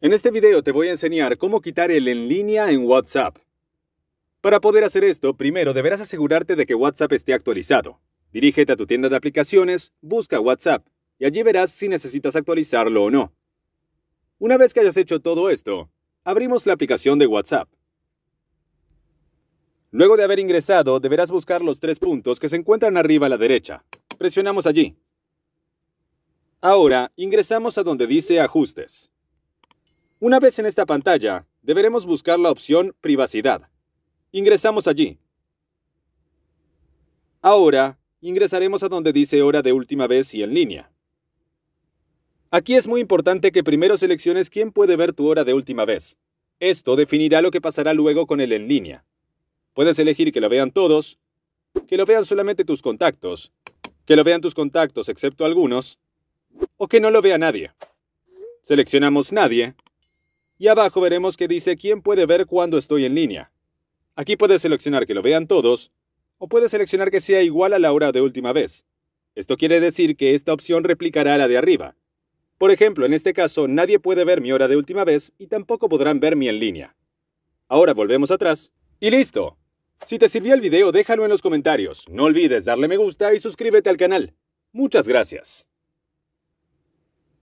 En este video te voy a enseñar cómo quitar el en línea en WhatsApp. Para poder hacer esto, primero deberás asegurarte de que WhatsApp esté actualizado. Dirígete a tu tienda de aplicaciones, busca WhatsApp, y allí verás si necesitas actualizarlo o no. Una vez que hayas hecho todo esto, abrimos la aplicación de WhatsApp. Luego de haber ingresado, deberás buscar los tres puntos que se encuentran arriba a la derecha. Presionamos allí. Ahora, ingresamos a donde dice Ajustes. Una vez en esta pantalla, deberemos buscar la opción Privacidad. Ingresamos allí. Ahora, ingresaremos a donde dice hora de última vez y en línea. Aquí es muy importante que primero selecciones quién puede ver tu hora de última vez. Esto definirá lo que pasará luego con el en línea. Puedes elegir que lo vean todos, que lo vean solamente tus contactos, que lo vean tus contactos excepto algunos, o que no lo vea nadie. Seleccionamos nadie y abajo veremos que dice quién puede ver cuando estoy en línea. Aquí puedes seleccionar que lo vean todos, o puedes seleccionar que sea igual a la hora de última vez. Esto quiere decir que esta opción replicará la de arriba. Por ejemplo, en este caso nadie puede ver mi hora de última vez y tampoco podrán ver mi en línea. Ahora volvemos atrás. ¡Y listo! Si te sirvió el video déjalo en los comentarios, no olvides darle me gusta y suscríbete al canal. Muchas gracias.